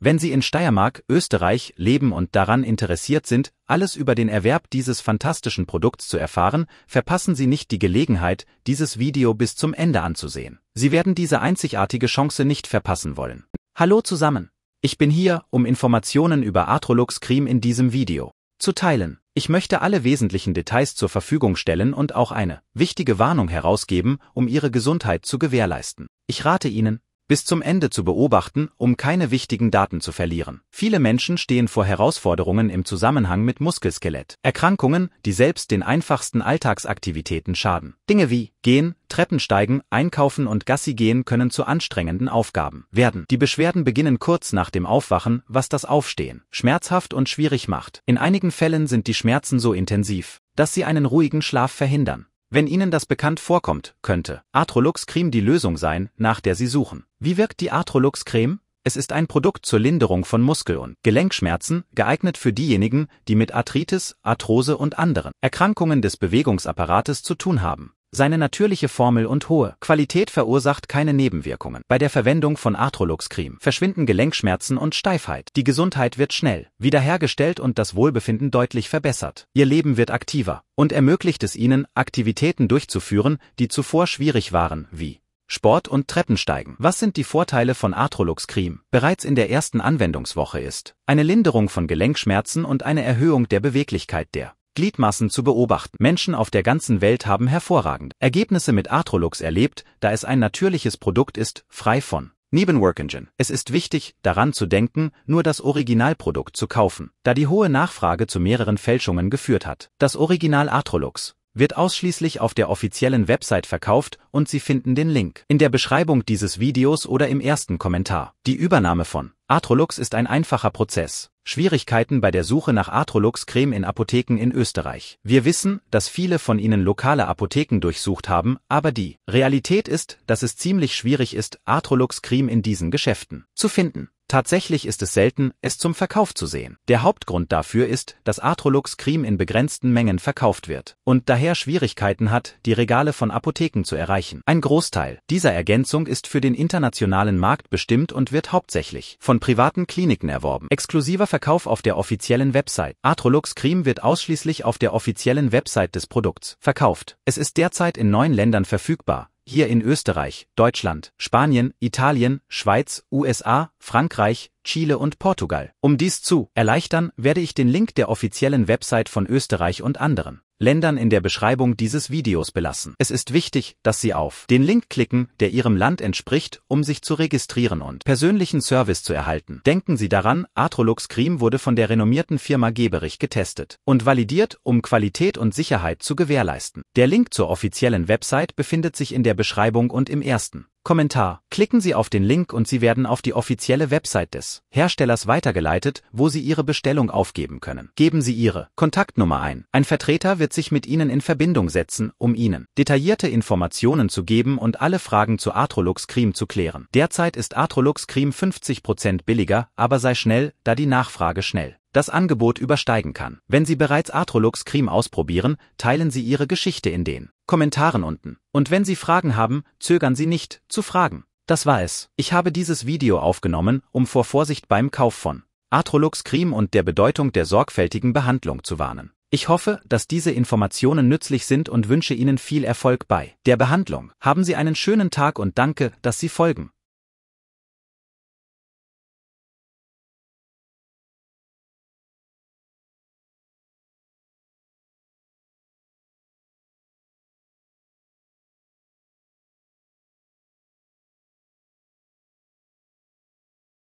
Wenn Sie in Steiermark, Österreich leben und daran interessiert sind, alles über den Erwerb dieses fantastischen Produkts zu erfahren, verpassen Sie nicht die Gelegenheit, dieses Video bis zum Ende anzusehen. Sie werden diese einzigartige Chance nicht verpassen wollen. Hallo zusammen! Ich bin hier, um Informationen über Atrolux Cream in diesem Video zu teilen. Ich möchte alle wesentlichen Details zur Verfügung stellen und auch eine wichtige Warnung herausgeben, um Ihre Gesundheit zu gewährleisten. Ich rate Ihnen, bis zum Ende zu beobachten, um keine wichtigen Daten zu verlieren. Viele Menschen stehen vor Herausforderungen im Zusammenhang mit Muskelskelett, Erkrankungen, die selbst den einfachsten Alltagsaktivitäten schaden. Dinge wie Gehen, Treppensteigen, Einkaufen und Gassi gehen können zu anstrengenden Aufgaben werden. Die Beschwerden beginnen kurz nach dem Aufwachen, was das Aufstehen schmerzhaft und schwierig macht. In einigen Fällen sind die Schmerzen so intensiv, dass sie einen ruhigen Schlaf verhindern. Wenn Ihnen das bekannt vorkommt, könnte Atrolux Creme die Lösung sein, nach der Sie suchen. Wie wirkt die Atrolux Creme? Es ist ein Produkt zur Linderung von Muskel- und Gelenkschmerzen, geeignet für diejenigen, die mit Arthritis, Arthrose und anderen Erkrankungen des Bewegungsapparates zu tun haben. Seine natürliche Formel und hohe Qualität verursacht keine Nebenwirkungen. Bei der Verwendung von Arthrolux-Creme verschwinden Gelenkschmerzen und Steifheit. Die Gesundheit wird schnell wiederhergestellt und das Wohlbefinden deutlich verbessert. Ihr Leben wird aktiver und ermöglicht es ihnen, Aktivitäten durchzuführen, die zuvor schwierig waren, wie Sport und Treppensteigen. Was sind die Vorteile von Arthrolux creme Bereits in der ersten Anwendungswoche ist eine Linderung von Gelenkschmerzen und eine Erhöhung der Beweglichkeit der Gliedmassen zu beobachten. Menschen auf der ganzen Welt haben hervorragend Ergebnisse mit Arthrolux erlebt, da es ein natürliches Produkt ist, frei von Nebenworkingen. Es ist wichtig, daran zu denken, nur das Originalprodukt zu kaufen, da die hohe Nachfrage zu mehreren Fälschungen geführt hat. Das Original Arthrolux wird ausschließlich auf der offiziellen Website verkauft und Sie finden den Link in der Beschreibung dieses Videos oder im ersten Kommentar. Die Übernahme von Atrolux ist ein einfacher Prozess. Schwierigkeiten bei der Suche nach Atrolux-Creme in Apotheken in Österreich. Wir wissen, dass viele von Ihnen lokale Apotheken durchsucht haben, aber die Realität ist, dass es ziemlich schwierig ist, Atrolux-Creme in diesen Geschäften zu finden. Tatsächlich ist es selten, es zum Verkauf zu sehen. Der Hauptgrund dafür ist, dass Arthrolux Cream in begrenzten Mengen verkauft wird und daher Schwierigkeiten hat, die Regale von Apotheken zu erreichen. Ein Großteil dieser Ergänzung ist für den internationalen Markt bestimmt und wird hauptsächlich von privaten Kliniken erworben. Exklusiver Verkauf auf der offiziellen Website. Arthrolux Cream wird ausschließlich auf der offiziellen Website des Produkts verkauft. Es ist derzeit in neun Ländern verfügbar hier in Österreich, Deutschland, Spanien, Italien, Schweiz, USA, Frankreich, Chile und Portugal. Um dies zu erleichtern, werde ich den Link der offiziellen Website von Österreich und anderen Ländern in der Beschreibung dieses Videos belassen. Es ist wichtig, dass Sie auf den Link klicken, der Ihrem Land entspricht, um sich zu registrieren und persönlichen Service zu erhalten. Denken Sie daran, Atrolux Cream wurde von der renommierten Firma Geberich getestet und validiert, um Qualität und Sicherheit zu gewährleisten. Der Link zur offiziellen Website befindet sich in der Beschreibung und im ersten Kommentar. Klicken Sie auf den Link und Sie werden auf die offizielle Website des Herstellers weitergeleitet, wo Sie Ihre Bestellung aufgeben können. Geben Sie Ihre Kontaktnummer ein. Ein Vertreter wird sich mit Ihnen in Verbindung setzen, um Ihnen detaillierte Informationen zu geben und alle Fragen zu Atrolux Cream zu klären. Derzeit ist Atrolux Cream 50% billiger, aber sei schnell, da die Nachfrage schnell das Angebot übersteigen kann. Wenn Sie bereits Atrolux Cream ausprobieren, teilen Sie Ihre Geschichte in den Kommentaren unten. Und wenn Sie Fragen haben, zögern Sie nicht, zu fragen. Das war es. Ich habe dieses Video aufgenommen, um vor Vorsicht beim Kauf von Atrolux Cream und der Bedeutung der sorgfältigen Behandlung zu warnen. Ich hoffe, dass diese Informationen nützlich sind und wünsche Ihnen viel Erfolg bei der Behandlung. Haben Sie einen schönen Tag und danke, dass Sie folgen.